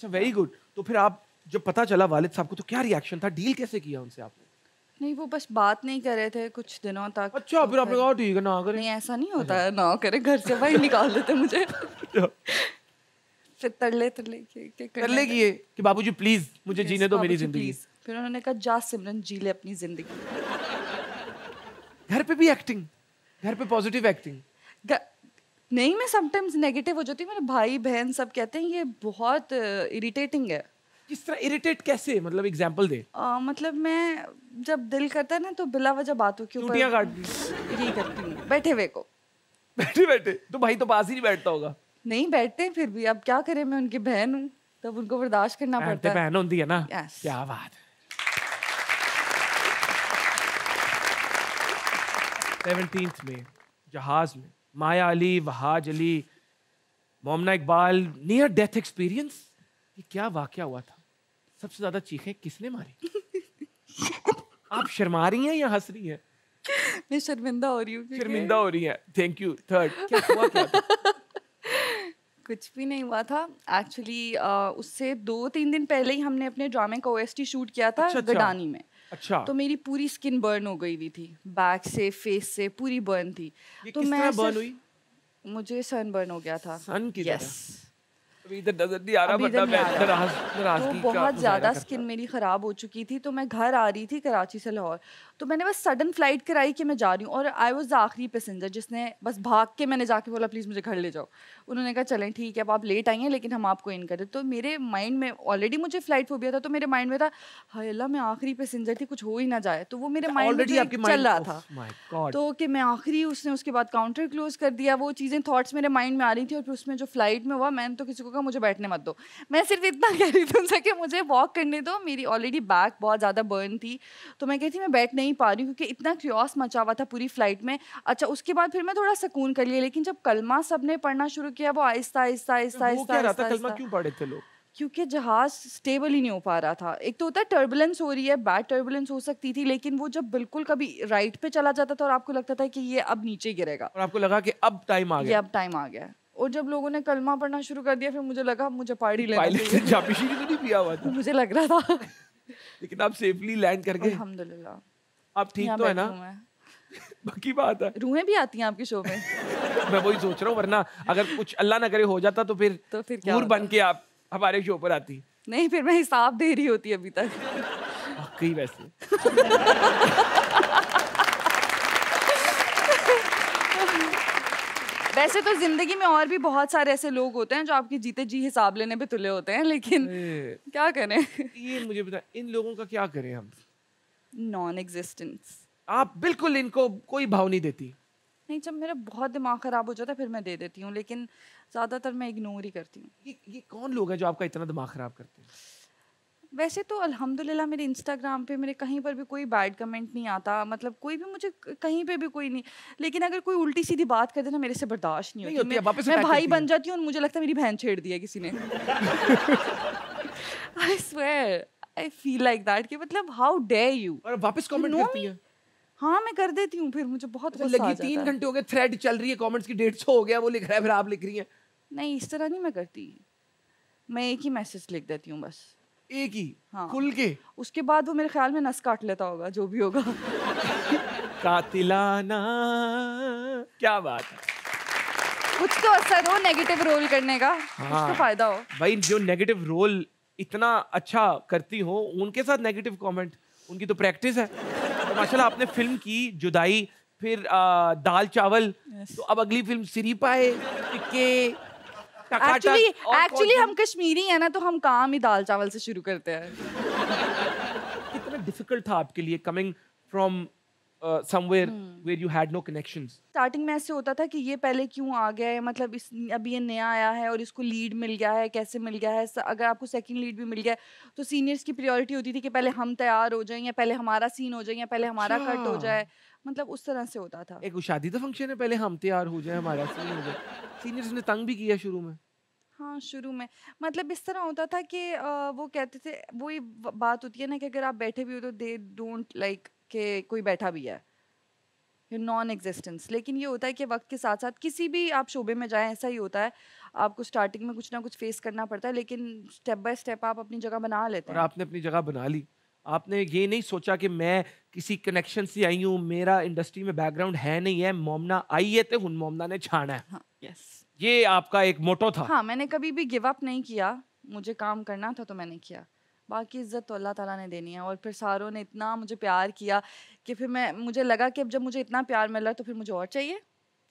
अच्छा very good तो फिर आप जब पता चला वालिद साहब को तो क्या रिएक्शन था डील कैसे किया उनसे आपने नहीं वो बस बात नहीं कर रहे थे कुछ दिनों तक अच्छा फिर आपने कहा ठीक है ना करें नहीं ऐसा नहीं होता अच्छा। है ना करें घर से भाई निकाल देते मुझे अच्छा। फिर तरले तरले किए तरले किए कि बाबूजी प्लीज मुझे जीने दो मेरी जिंदगी फिर उन्होंने कहा जा सिमरन जी ले अपनी जिंदगी घर पे भी एक्टिंग घर पे पॉजिटिव एक्टिंग नहीं मैं समटाइम्स नेगेटिव हो जाती हूँ मेरे भाई बहन सब कहते हैं ये बहुत इरिटेटिंग है किस तरह इरिटेट कैसे मतलब एग्जांपल दे आ, मतलब मैं जब दिल करता है ना तो बिला वजह बातों के ऊपर ये करती हूँ बैठे हुए को बैठे बैठे तो भाई तो पास ही नहीं बैठता होगा नहीं बैठते फिर भी अब क्या करें मैं उनकी बहन हूँ तब उनको बर्दाश्त करना पड़ता है बहन होती है ना क्या बात सेवनटीन में जहाज में Maya Ali Wahaj Ali Momina Iqbal near death experience ये क्या वाक्य हुआ था सबसे ज्यादा चीखें किसने मारी आप शर्मा रही हैं या हंस रही हैं मैं शर्मिंदा हो रही हूँ शर्मिंदा हो रही है थैंक यू थर्ड क्या हुआ क्या कुछ भी नहीं हुआ था एक्चुअली uh, उससे दो तीन दिन पहले ही हमने अपने ड्रामे का ओएसटी शूट किया था अच्छा, अच्छा। गडानी में अच्छा तो मेरी पूरी स्किन बर्न हो गई हुई थी बैक से फेस से पूरी बर्न थी तो मैं बर्न हुई मुझे सन बर्न हो गया था सन की yes. इधर नजर नहीं आ रहा मैं तो बहुत ज़्यादा स्किन मेरी ख़राब हो चुकी थी तो मैं घर आ रही थी कराची से लाहौर तो मैंने बस सडन फ्लाइट कराई कि मैं जा रही हूँ और आई वॉज द आखिरी पैसेंजर जिसने बस भाग के मैंने जाके बोला प्लीज़ मुझे घर ले जाओ उन्होंने कहा चलें ठीक है अब आप लेट आई हैं लेकिन हम आपको इन करें तो मेरे माइंड में ऑलरेडी मुझे फ्लाइट फोबिया था तो मेरे माइंड में था हाई अल्लाह मैं आखिरी पैसेंजर थी कुछ हो ही ना जाए तो वो मेरे माइंड अच्छा, में चल रहा oh था तो कि मैं आखिरी उसने उसके बाद काउंटर क्लोज कर दिया वो चीज़ें थाट्स मेरे माइंड में आ रही थी और फिर उसमें जो फ्लाइट में हुआ मैंने तो किसी को होगा मुझे बैठने मत दो मैं सिर्फ इतना कह रही थी उनसे कि मुझे वॉक करने दो मेरी ऑलरेडी बैक बहुत ज़्यादा बर्न थी तो मैं कहती मैं बैठ नहीं पा रही क्योंकि इतना क्रियोस मचा हुआ था पूरी फ्लाइट में अच्छा उसके बाद फिर मैं थोड़ा सुकून कर लिया लेकिन जब कलमा सब ने पढ़ना शुरू किया वो आहिस्ता आहिस्ता आहिस्ता आहिस्ता क्यों पढ़े थे लोग क्योंकि जहाज़ स्टेबल ही नहीं हो पा रहा था एक तो होता है टर्बुलेंस हो रही है बैड टर्बुलेंस हो सकती थी लेकिन वो जब बिल्कुल कभी राइट पे चला जाता था और आपको लगता था कि ये अब नीचे गिरेगा और आपको लगा कि अब टाइम आ गया ये अब टाइम आ गया और जब लोगों ने कलमा पढ़ना शुरू कर दिया फिर मुझे लगा मुझे पहाड़ी लेना तो नहीं पिया हुआ था मुझे लग रहा था लेकिन आप सेफली लैंड कर गए अल्हम्दुलिल्लाह आप ठीक तो है ना बाकी बात है रूहें भी आती हैं आपके शो में मैं वही सोच रहा हूँ वरना अगर कुछ अल्लाह ना करे हो जाता तो फिर तो फिर क्या बन के आप हमारे शो पर आती नहीं फिर मैं हिसाब दे रही होती अभी तक वाकई वैसे वैसे तो जिंदगी में और भी बहुत सारे ऐसे लोग होते हैं जो आपके जीते जी हिसाब लेने पे तुले होते हैं लेकिन क्या करें ये मुझे बता इन लोगों का क्या करें हम नॉन एग्जिस्टेंस आप बिल्कुल इनको कोई भाव नहीं देती नहीं जब मेरा बहुत दिमाग खराब हो जाता है फिर मैं दे देती हूँ लेकिन ज़्यादातर मैं इग्नोर ही करती हूँ ये ये कौन लोग हैं जो आपका इतना दिमाग खराब करते हैं वैसे तो अल्हम्दुलिल्लाह मेरे इंस्टाग्राम पे मेरे कहीं पर भी कोई बैड कमेंट नहीं आता मतलब कोई भी मुझे कहीं पे भी कोई नहीं लेकिन अगर कोई उल्टी सीधी बात कर देना मेरे से बर्दाश्त नहीं, होती, होती मैं, मैं भाई बन जाती हूँ मुझे लगता है मेरी बहन छेड़ दी है किसी ने I swear I feel like that कि मतलब हाउ डेयर यू और वापस कमेंट करती है हाँ मैं कर देती हूँ फिर मुझे बहुत मतलब लगी तीन घंटे हो गए थ्रेड चल रही है कमेंट्स की डेढ़ सौ हो गया वो लिख रहा है फिर आप लिख रही हैं नहीं इस तरह नहीं मैं करती मैं एक ही मैसेज लिख देती हूँ बस एक ही हाँ खुल के उसके बाद वो मेरे ख्याल में नस काट लेता होगा जो भी होगा कातिलाना क्या बात है कुछ तो असर हो नेगेटिव रोल करने का हाँ। कुछ तो फायदा हो भाई जो नेगेटिव रोल इतना अच्छा करती हो उनके साथ नेगेटिव कमेंट उनकी तो प्रैक्टिस है तो माशाल्लाह आपने फिल्म की जुदाई फिर आ, दाल चावल yes. तो अब अगली फिल्म सिरी पाए टिक्के एक्चुअली एक्चुअली हम कश्मीरी है ना तो हम काम ही दाल चावल से शुरू करते हैं कितना डिफिकल्ट था आपके लिए coming from somewhere where you had no connections starting में ऐसे होता था कि ये पहले क्यों आ गया है मतलब इस अभी ये नया आया है और इसको लीड मिल गया है कैसे मिल गया है अगर आपको सेकंड लीड भी मिल गया तो सीनियर्स की प्रायोरिटी होती थी कि पहले हम तैयार हो जाएं या पहले हमारा सीन हो जाए या पहले हमारा कट अच्छा। हो जाए मतलब उस तरह से होता था एक शादी का तो फंक्शन है पहले हम तैयार हो जाए हमारा सीन हो जाए सीनियर्स ने तंग भी किया शुरू में हाँ, शुरू में। मतलब इस तरह होता था कि वो कहते थे वही बात होती है ना कि अगर आप बैठे भी हो तो दे डोंट लाइक के कोई बैठा भी है। नॉन एग्जिस्टेंस लेकिन ये होता है कि वक़्त के साथ-साथ किसी भी आप शोबे में जाएँ ऐसा ही होता है। आपको स्टार्टिंग में कुछ ना कुछ फ़ेस करना पड़ता है लेकिन स्टेप बाय स्टेप आप अपनी जगह बना लेते और हैं। आपने अपनी जगह बना ली। आपने ये नहीं सोचा कि मैं किसी कनेक्शन से आई हूँ, मेरा इंडस्ट्री में बैकग्राउंड है नहीं है, मोमना आई है तो हुन मोमना ने छाना है। हाँ, यस। ये आपका एक मोटो था हाँ मैंने कभी भी गिव अप नहीं किया मुझे काम करना था तो मैंने किया बाकी इज़्ज़त तो अल्लाह ताला ने देनी है और फिर सारों ने इतना मुझे प्यार किया कि फिर मैं मुझे लगा कि अब जब मुझे इतना प्यार मिल रहा है तो फिर मुझे और चाहिए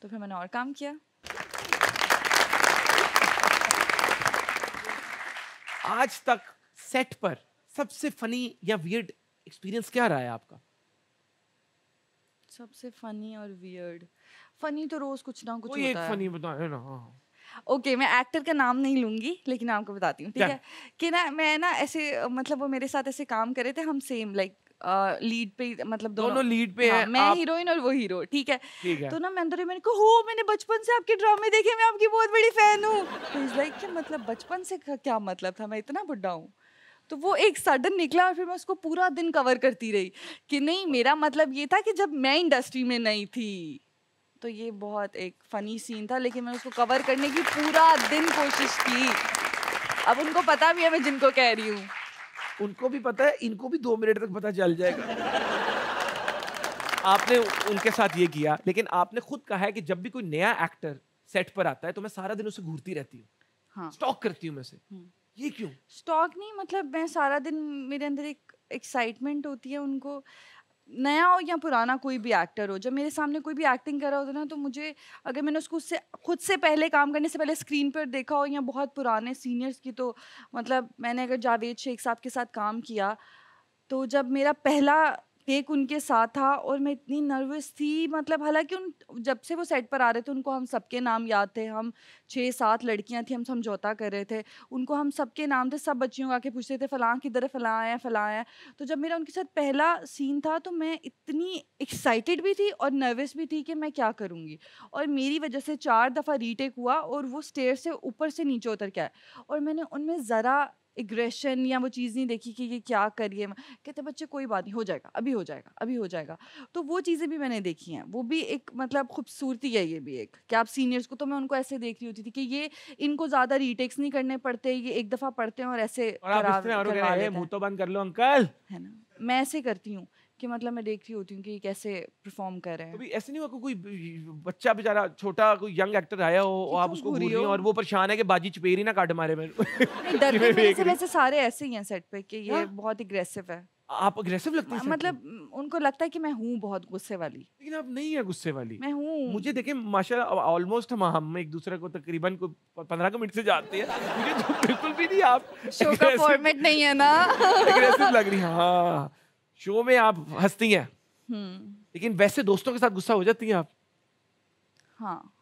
तो फिर मैंने और काम किया आज तक सेट पर सबसे फनी या वियर्ड एक्सपीरियंस क्या रहा है आपका सबसे फनी और वियर्ड फनी तो रोज कुछ ना कुछ होता है फनी बताए ना हाँ ओके okay, मैं एक्टर का नाम नहीं लूंगी लेकिन आपको बताती हूँ ठीक है कि ना मैं ना ऐसे मतलब वो मेरे साथ ऐसे काम करे थे हम सेम लाइक लीड पे मतलब दोनों दोनों लीड पे हाँ, मैं आप... हीरोइन और वो हीरो ठीक है? है तो ना मैं अंदर मैंने कहा हो मैंने बचपन से आपके ड्रामे देखे मैं आपकी बहुत बड़ी फैन हूँ तो लाइक क्या मतलब बचपन से क्या मतलब था मैं इतना बुढ़ा हूँ तो वो एक सडन निकला और फिर मैं उसको पूरा दिन कवर करती रही कि नहीं मेरा मतलब ये था कि जब मैं इंडस्ट्री में नहीं थी तो ये बहुत एक फ़नी सीन था लेकिन मैं उसको कवर करने की पूरा दिन कोशिश की अब उनको पता भी है मैं जिनको कह रही हूँ उनको भी पता है इनको भी दो मिनट तक पता चल जाएगा आपने उनके साथ ये किया लेकिन आपने खुद कहा है कि जब भी कोई नया एक्टर सेट पर आता है तो मैं सारा दिन उसे घूरती रहती हूँ हाँ। स्टॉक करती हूँ मैं उसे हम्म। ये क्यों स्टॉक नहीं मतलब मैं सारा दिन मेरे अंदर एक एक्साइटमेंट होती है उनको नया हो या पुराना कोई भी एक्टर हो जब मेरे सामने कोई भी एक्टिंग कर रहा होता है ना तो मुझे अगर मैंने उसको उससे खुद से पहले काम करने से पहले स्क्रीन पर देखा हो या बहुत पुराने सीनियर्स की तो मतलब मैंने अगर जावेद शेख साहब के साथ काम किया तो जब मेरा पहला हेक उनके साथ था और मैं इतनी नर्वस थी मतलब हालांकि उन जब से वो सेट पर आ रहे थे उनको हम सबके नाम याद थे हम छः सात लड़कियां थी हम समझौता कर रहे थे उनको हम सबके नाम थे सब बच्चियों आके पूछते थे फ़लाँ किधर फ़लाँ आया फ़लाँ आया तो जब मेरा उनके साथ पहला सीन था तो मैं इतनी एक्साइटेड भी थी और नर्वस भी थी कि मैं क्या करूँगी और मेरी वजह से चार दफ़ा रीटेक हुआ और वो स्टेयर से ऊपर से नीचे उतर के आया और मैंने उनमें ज़रा एग्रेशन या वो चीज़ नहीं देखी कि ये क्या करिए कहते बच्चे कोई बात नहीं हो जाएगा अभी हो जाएगा अभी हो जाएगा तो वो चीज़ें भी मैंने देखी हैं वो भी एक मतलब खूबसूरती है ये भी एक कि आप सीनियर्स को तो मैं उनको ऐसे देख रही होती थी कि ये इनको ज़्यादा रिटेक्स नहीं करने पड़ते ये एक दफ़ा पढ़ते हैं और ऐसे मुँह तो बंद कर लो अंकल है ना मैं ऐसे करती हूँ कि मतलब मैं देखती होती हूँ कि कैसे परफॉर्म कर रहे हैं कभी ऐसे नहीं हुआ कोई बच्चा बेचारा छोटा कोई यंग एक्टर आया हो और आप उसको हो और वो परेशान है कि बाजी चपेरी ना काट मारे में डरते वैसे सारे ऐसे ही हैं सेट पे कि ये हाँ। बहुत एग्रेसिव है आप अग्रेसिव लगते हैं मतलब उनको लगता है कि मैं हूँ बहुत गुस्से वाली लेकिन आप नहीं है गुस्से वाली मैं हूँ मुझे देखें माशा ऑलमोस्ट हम हम एक दूसरे को तकरीबन को पंद्रह मिनट से जानते हैं मुझे तो बिल्कुल भी नहीं आप शो का फॉर्मेट नहीं है ना अग्रेसिव लग रही हाँ शो में आप हंसती हैं हम्म। लेकिन वैसे दोस्तों के साथ गुस्सा हो जाती हैं आप हाँ